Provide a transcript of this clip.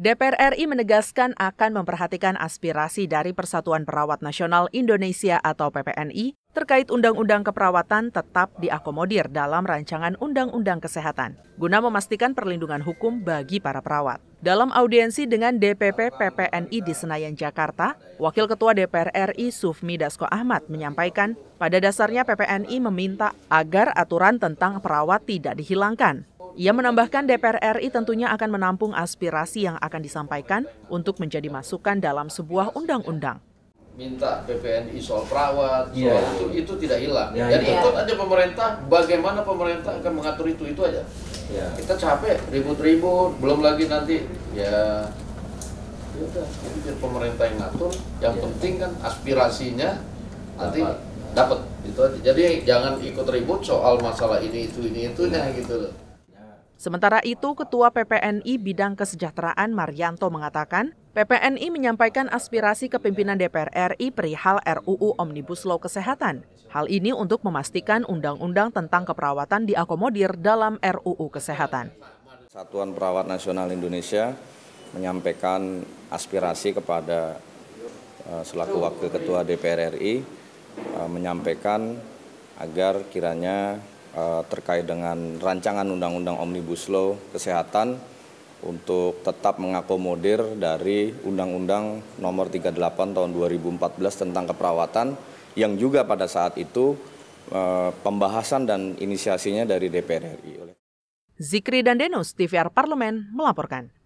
DPR RI menegaskan akan memperhatikan aspirasi dari Persatuan Perawat Nasional Indonesia atau PPNI terkait undang-undang keperawatan tetap diakomodir dalam rancangan undang-undang kesehatan guna memastikan perlindungan hukum bagi para perawat. Dalam audiensi dengan DPP PPNI di Senayan, Jakarta, Wakil Ketua DPR RI Sufmi Dasko Ahmad menyampaikan, pada dasarnya PPNI meminta agar aturan tentang perawat tidak dihilangkan, ia menambahkan DPR RI tentunya akan menampung aspirasi yang akan disampaikan untuk menjadi masukan dalam sebuah undang-undang. Minta BPNI soal perawat, yeah. soal iya. itu, itu tidak hilang. Yeah, Jadi iya. yeah. ikut aja pemerintah, bagaimana pemerintah akan mengatur itu, itu aja. Yeah. Kita capek, ribut-ribut, belum lagi nanti ya, ya udah itu biar pemerintah yang ngatur yang yeah. penting kan aspirasinya nanti dapat Gitu jadi jangan ikut ribut soal masalah ini itu ini itunya hmm. gitu loh Sementara itu, Ketua PPNI Bidang Kesejahteraan Marianto mengatakan, PPNI menyampaikan aspirasi kepimpinan DPR RI perihal RUU Omnibus Law Kesehatan. Hal ini untuk memastikan undang-undang tentang keperawatan diakomodir dalam RUU Kesehatan. Satuan Perawat Nasional Indonesia menyampaikan aspirasi kepada eh, selaku Wakil Ketua DPR RI eh, menyampaikan agar kiranya Eh, terkait dengan rancangan undang-undang omnibus law kesehatan untuk tetap mengakomodir dari Undang-Undang Nomor 38 Tahun 2014 tentang keperawatan yang juga pada saat itu eh, pembahasan dan inisiasinya dari DPR RI. Zikri dan Denus, TVR Parlemen melaporkan.